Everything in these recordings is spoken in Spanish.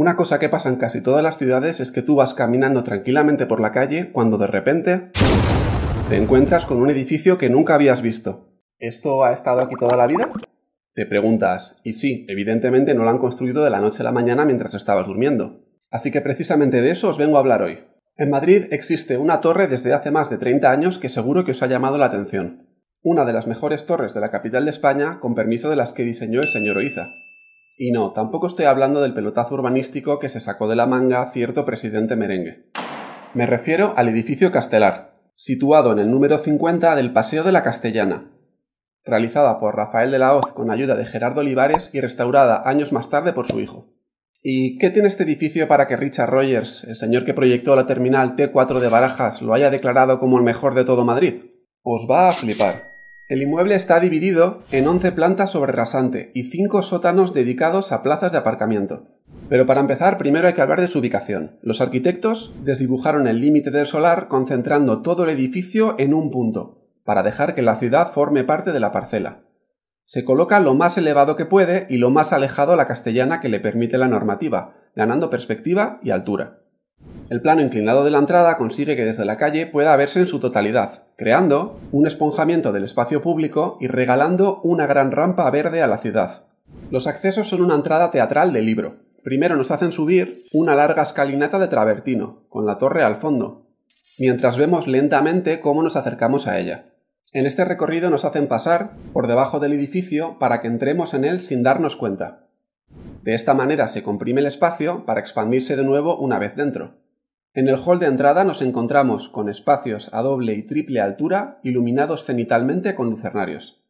Una cosa que pasa en casi todas las ciudades es que tú vas caminando tranquilamente por la calle cuando de repente te encuentras con un edificio que nunca habías visto. ¿Esto ha estado aquí toda la vida? Te preguntas, y sí, evidentemente no lo han construido de la noche a la mañana mientras estabas durmiendo. Así que precisamente de eso os vengo a hablar hoy. En Madrid existe una torre desde hace más de 30 años que seguro que os ha llamado la atención. Una de las mejores torres de la capital de España con permiso de las que diseñó el señor Oiza. Y no, tampoco estoy hablando del pelotazo urbanístico que se sacó de la manga cierto presidente merengue. Me refiero al edificio Castelar, situado en el número 50 del Paseo de la Castellana, realizada por Rafael de la Hoz con ayuda de Gerardo Olivares y restaurada años más tarde por su hijo. ¿Y qué tiene este edificio para que Richard Rogers, el señor que proyectó la terminal T4 de Barajas, lo haya declarado como el mejor de todo Madrid? Os va a flipar. El inmueble está dividido en 11 plantas sobre rasante y 5 sótanos dedicados a plazas de aparcamiento. Pero para empezar, primero hay que hablar de su ubicación. Los arquitectos desdibujaron el límite del solar concentrando todo el edificio en un punto, para dejar que la ciudad forme parte de la parcela. Se coloca lo más elevado que puede y lo más alejado a la castellana que le permite la normativa, ganando perspectiva y altura. El plano inclinado de la entrada consigue que desde la calle pueda verse en su totalidad, creando un esponjamiento del espacio público y regalando una gran rampa verde a la ciudad. Los accesos son una entrada teatral de libro. Primero nos hacen subir una larga escalinata de travertino, con la torre al fondo, mientras vemos lentamente cómo nos acercamos a ella. En este recorrido nos hacen pasar por debajo del edificio para que entremos en él sin darnos cuenta. De esta manera se comprime el espacio para expandirse de nuevo una vez dentro. En el hall de entrada nos encontramos con espacios a doble y triple altura iluminados cenitalmente con lucernarios.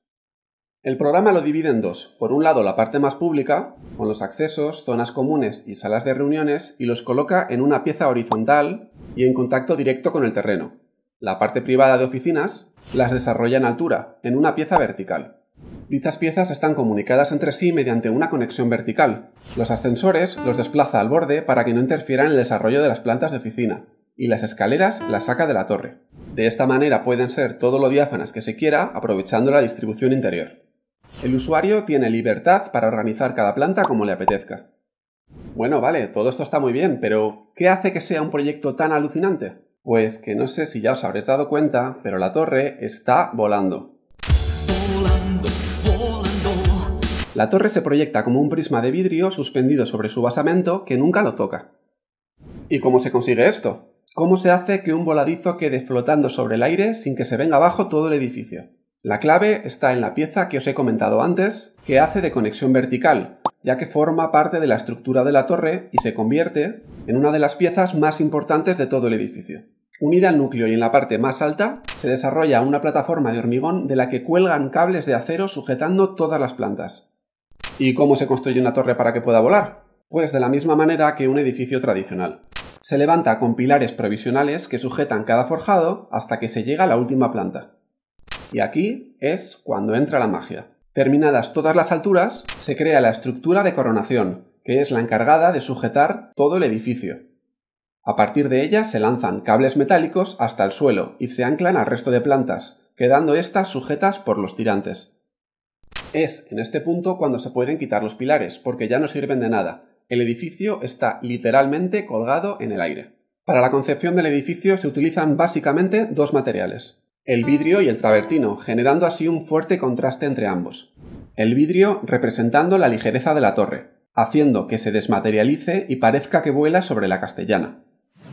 El programa lo divide en dos. Por un lado, la parte más pública, con los accesos, zonas comunes y salas de reuniones, y los coloca en una pieza horizontal y en contacto directo con el terreno. La parte privada de oficinas las desarrolla en altura, en una pieza vertical. Dichas piezas están comunicadas entre sí mediante una conexión vertical. Los ascensores los desplaza al borde para que no interfieran en el desarrollo de las plantas de oficina, y las escaleras las saca de la torre. De esta manera pueden ser todo lo diáfanas que se quiera, aprovechando la distribución interior. El usuario tiene libertad para organizar cada planta como le apetezca. Bueno, vale, todo esto está muy bien, pero ¿qué hace que sea un proyecto tan alucinante? Pues que no sé si ya os habréis dado cuenta, pero la torre está volando. La torre se proyecta como un prisma de vidrio suspendido sobre su basamento que nunca lo toca. ¿Y cómo se consigue esto? ¿Cómo se hace que un voladizo quede flotando sobre el aire sin que se venga abajo todo el edificio? La clave está en la pieza que os he comentado antes, que hace de conexión vertical, ya que forma parte de la estructura de la torre y se convierte en una de las piezas más importantes de todo el edificio. Unida al núcleo y en la parte más alta, se desarrolla una plataforma de hormigón de la que cuelgan cables de acero sujetando todas las plantas. ¿Y cómo se construye una torre para que pueda volar? Pues de la misma manera que un edificio tradicional. Se levanta con pilares provisionales que sujetan cada forjado hasta que se llega a la última planta. Y aquí es cuando entra la magia. Terminadas todas las alturas, se crea la estructura de coronación, que es la encargada de sujetar todo el edificio. A partir de ella se lanzan cables metálicos hasta el suelo y se anclan al resto de plantas, quedando éstas sujetas por los tirantes. Es en este punto cuando se pueden quitar los pilares, porque ya no sirven de nada. El edificio está literalmente colgado en el aire. Para la concepción del edificio se utilizan básicamente dos materiales, el vidrio y el travertino, generando así un fuerte contraste entre ambos. El vidrio representando la ligereza de la torre, haciendo que se desmaterialice y parezca que vuela sobre la castellana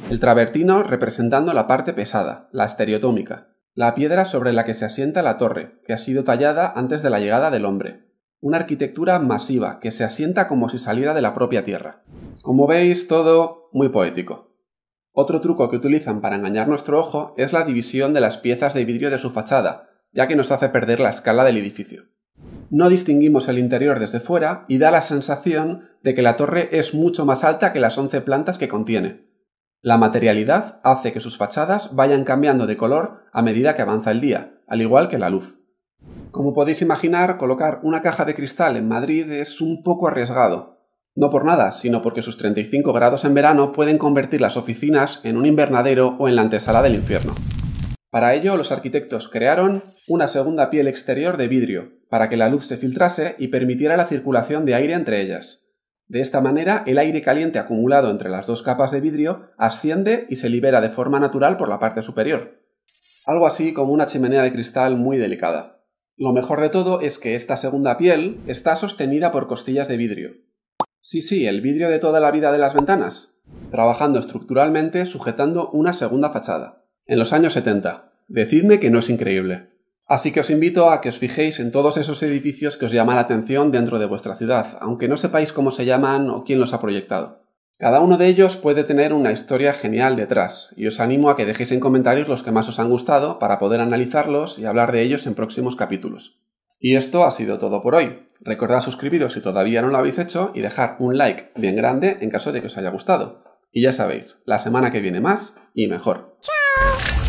el travertino representando la parte pesada, la estereotómica, la piedra sobre la que se asienta la torre, que ha sido tallada antes de la llegada del hombre. Una arquitectura masiva que se asienta como si saliera de la propia tierra. Como veis, todo muy poético. Otro truco que utilizan para engañar nuestro ojo es la división de las piezas de vidrio de su fachada, ya que nos hace perder la escala del edificio. No distinguimos el interior desde fuera y da la sensación de que la torre es mucho más alta que las 11 plantas que contiene. La materialidad hace que sus fachadas vayan cambiando de color a medida que avanza el día, al igual que la luz. Como podéis imaginar, colocar una caja de cristal en Madrid es un poco arriesgado. No por nada, sino porque sus 35 grados en verano pueden convertir las oficinas en un invernadero o en la antesala del infierno. Para ello, los arquitectos crearon una segunda piel exterior de vidrio, para que la luz se filtrase y permitiera la circulación de aire entre ellas. De esta manera, el aire caliente acumulado entre las dos capas de vidrio asciende y se libera de forma natural por la parte superior. Algo así como una chimenea de cristal muy delicada. Lo mejor de todo es que esta segunda piel está sostenida por costillas de vidrio. Sí, sí, el vidrio de toda la vida de las ventanas, trabajando estructuralmente sujetando una segunda fachada. En los años 70. Decidme que no es increíble. Así que os invito a que os fijéis en todos esos edificios que os llama la atención dentro de vuestra ciudad, aunque no sepáis cómo se llaman o quién los ha proyectado. Cada uno de ellos puede tener una historia genial detrás, y os animo a que dejéis en comentarios los que más os han gustado para poder analizarlos y hablar de ellos en próximos capítulos. Y esto ha sido todo por hoy. Recordad suscribiros si todavía no lo habéis hecho y dejar un like bien grande en caso de que os haya gustado. Y ya sabéis, la semana que viene más y mejor. ¡Chao!